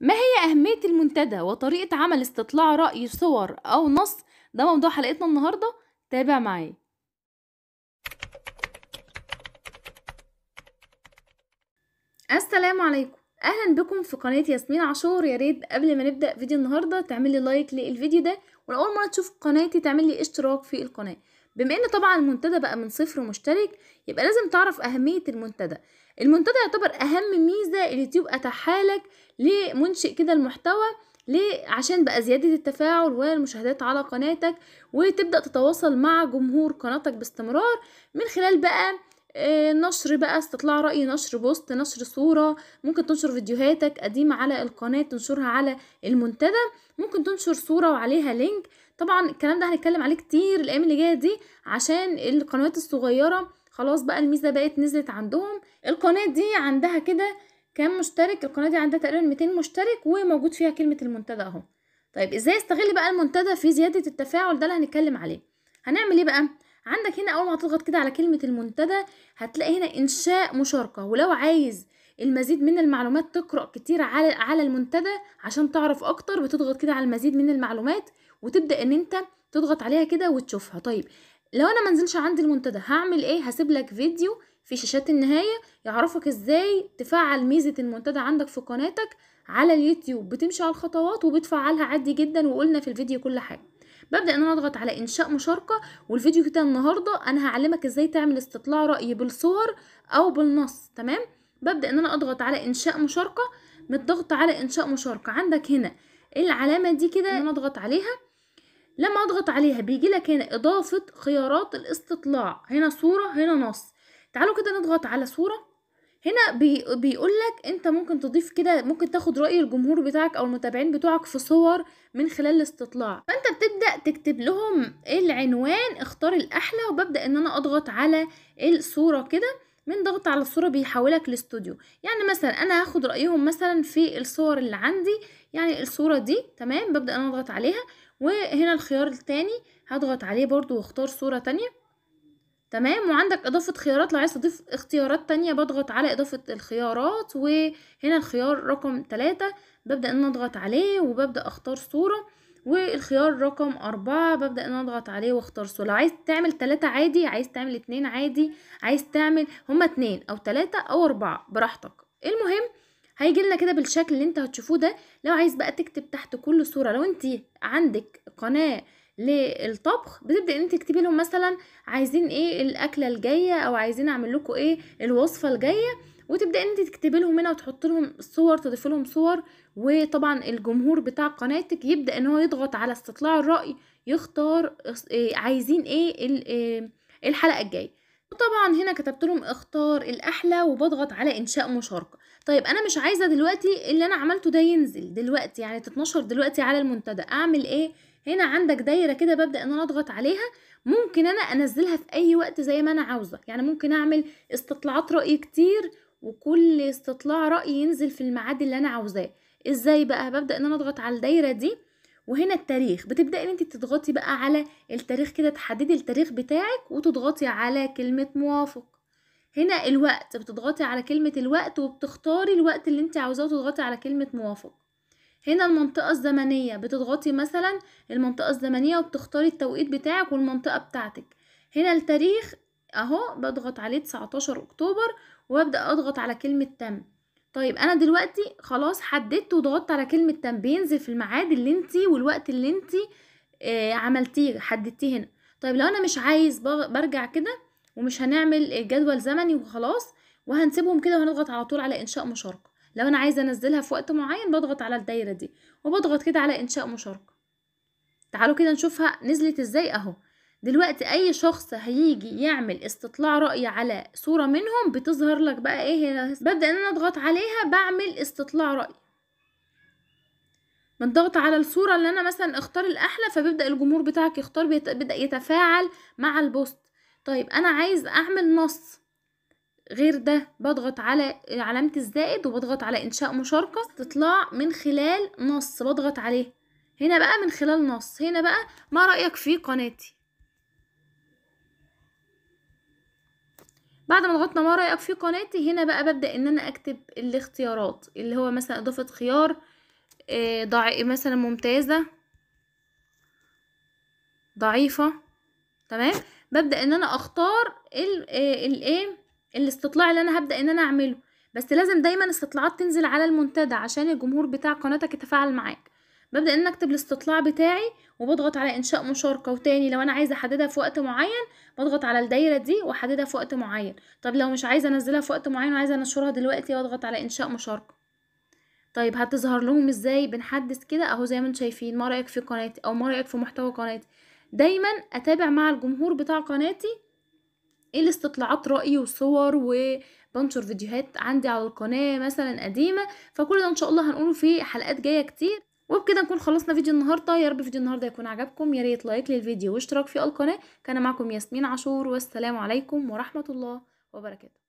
ما هي أهمية المنتدى وطريقة عمل استطلاع رأي صور أو نص ده موضوع حلقتنا النهاردة تابع معايا السلام عليكم اهلا بكم في قناه ياسمين عاشور يا ريت قبل ما نبدا فيديو النهارده تعملي لايك للفيديو ده ولو اول مره تشوف قناتي تعملي اشتراك في القناه بما ان طبعا المنتدى بقى من صفر مشترك يبقى لازم تعرف اهمية المنتدى المنتدى يعتبر اهم ميزة اليوتيوب اتاحها لك لمنشئ كده المحتوى ليه عشان بقى زيادة التفاعل والمشاهدات على قناتك وتبدأ تتواصل مع جمهور قناتك باستمرار من خلال بقى آه، نشر بقى استطلاع رأي نشر بوست نشر صورة ممكن تنشر فيديوهاتك قديمة على القناة تنشرها على المنتدى ممكن تنشر صورة وعليها لينك طبعا الكلام ده هنتكلم عليه كتير الايام اللي جايه دي عشان القنوات الصغيره خلاص بقى الميزه بقت نزلت عندهم القناه دي عندها كده كام مشترك القناه دي عندها تقريبا 200 مشترك وموجود فيها كلمه المنتدى اهو طيب ازاي استغل بقى المنتدى في زياده التفاعل ده اللي هنتكلم عليه هنعمل ايه بقى عندك هنا اول ما هتضغط كده على كلمه المنتدى هتلاقي هنا انشاء مشاركه ولو عايز المزيد من المعلومات تقرا كتير على على المنتدى عشان تعرف اكتر بتضغط كده على المزيد من المعلومات وتبدا ان انت تضغط عليها كده وتشوفها طيب لو انا منزلش عندي المنتدى هعمل ايه هسيب لك فيديو في شاشات النهايه يعرفك ازاي تفعل ميزه المنتدى عندك في قناتك على اليوتيوب بتمشي على الخطوات وبتفعلها عادي جدا وقلنا في الفيديو كل حاجه ببدا ان انا اضغط على انشاء مشاركه والفيديو كده النهارده انا هعلمك ازاي تعمل استطلاع راي بالصور او بالنص تمام ببدا ان انا اضغط على انشاء مشاركه متضغط على انشاء مشاركه عندك هنا العلامه دي كده انا اضغط عليها لما اضغط عليها بيجي لك هنا اضافه خيارات الاستطلاع هنا صوره هنا نص تعالوا كده نضغط على صوره هنا بي بيقول لك انت ممكن تضيف كده ممكن تاخد راي الجمهور بتاعك او المتابعين بتوعك في صور من خلال الاستطلاع فانت بتبدا تكتب لهم العنوان اختار الاحلى وببدا ان انا اضغط على الصوره كده من ضغط على الصوره بيحولك لاستوديو يعني مثلا انا هاخد رايهم مثلا في الصور اللي عندي يعني الصوره دي تمام ببدا انا اضغط عليها وهنا الخيار التاني هضغط عليه برضو واختار صوره تانية تمام وعندك اضافة خيارات لو عايز تضيف اختيارات تانية بضغط على اضافة الخيارات وهنا الخيار رقم تلاتة ببدأ ان اضغط عليه وببدأ اختار صورة والخيار رقم أربعة ببدأ ان اضغط عليه واختار صورة لو عايز تعمل تلاتة عادي عايز تعمل اتنين عادي عايز تعمل هما اتنين او تلاتة او اربعة براحتك المهم هيجي لنا كده بالشكل اللي انت هتشوفوه ده لو عايز بقى تكتب تحت كل صورة لو انت عندك قناة للطبخ بتبدا ان انت تكتبي لهم مثلا عايزين ايه الاكله الجايه او عايزين اعمل لكم ايه الوصفه الجايه وتبداي ان انت تكتبي لهم هنا وتحط لهم صور تضيفي لهم صور وطبعا الجمهور بتاع قناتك يبدا ان هو يضغط على استطلاع الراي يختار آه، عايزين ايه آه، الحلقه الجايه وطبعا هنا كتبت لهم اختار الاحلى وبضغط على انشاء مشاركه طيب انا مش عايزه دلوقتي اللي انا عملته ده ينزل دلوقتي يعني تتنشر دلوقتي على المنتدى اعمل ايه هنا عندك دايره كده ببدا ان انا اضغط عليها ممكن انا انزلها في اي وقت زي ما انا عاوزه يعني ممكن اعمل استطلاعات راي كتير وكل استطلاع راي ينزل في الميعاد اللي انا عاوزاه ازاي بقى ببدا ان انا اضغط على الدايره دي وهنا التاريخ بتبداي ان انت تضغطي بقى على التاريخ كده تحددي التاريخ بتاعك وتضغطي على كلمه موافق هنا الوقت بتضغطي على كلمه الوقت وبتختاري الوقت اللي انت عاوزاه وتضغطي على كلمه موافق هنا المنطقة الزمنية بتضغطي مثلا المنطقة الزمنية وبتختاري التوقيت بتاعك والمنطقة بتاعتك هنا التاريخ اهو بضغط عليه 19 اكتوبر وابدأ اضغط على كلمة تم طيب انا دلوقتي خلاص حددت وضغطت على كلمة تم بينزل في الميعاد اللي انتي والوقت اللي انتي آه عملتيه حددتيه هنا طيب لو انا مش عايز برجع كده ومش هنعمل جدول زمني وخلاص وهنسيبهم كده وهنضغط على طول على انشاء مشاركه لو انا عايزه انزلها في وقت معين بضغط على الدايره دي وبضغط كده على انشاء مشاركه تعالوا كده نشوفها نزلت ازاي اهو دلوقتي اي شخص هيجي يعمل استطلاع رأي على صورة منهم بتظهر لك بقى ايه هنا ببدأ ان انا اضغط عليها بعمل استطلاع رأي بنضغط على الصورة اللي انا مثلا اختار الاحلى فبيبدأ الجمهور بتاعك يختار بيبدأ يتفاعل مع البوست طيب انا عايز اعمل نص غير ده بضغط على علامة الزائد وبضغط على إنشاء مشاركة تطلع من خلال نص بضغط عليه هنا بقى من خلال نص هنا بقى ما رأيك في قناتي بعد ما ضغطنا ما رأيك في قناتي هنا بقى ببدأ إن أنا أكتب الاختيارات اللي هو مثلا إضافة خيار آه، ضع مثلا ممتازة ضعيفة تمام ببدأ إن أنا أختار آه، الايه الاستطلاع اللي انا هبدا ان انا اعمله بس لازم دايما استطلاعات تنزل على المنتدى عشان الجمهور بتاع قناتك يتفاعل معاك ببدا ان اكتب الاستطلاع بتاعي وبضغط على انشاء مشاركه وتاني لو انا عايزه احددها في وقت معين بضغط على الدايره دي واحددها في وقت معين طب لو مش عايزه انزلها في وقت معين وعايزه انشرها دلوقتي بضغط على انشاء مشاركه طيب هتظهر لهم ازاي بنحدث كده اهو زي ما انتم شايفين ما رايك في قناتي او ما رايك في محتوى قناتي دايما اتابع مع الجمهور بتاع قناتي ايه الاستطلاعات رأي وصور وبنشر فيديوهات عندي على القناة مثلا قديمة فكل ده ان شاء الله هنقوله في حلقات جاية كتير وبكده نكون خلصنا فيديو النهاردة يا رب فيديو النهاردة يكون عجبكم يا ريت لايك للفيديو واشتراك في القناة كان معكم ياسمين عاشور والسلام عليكم ورحمة الله وبركاته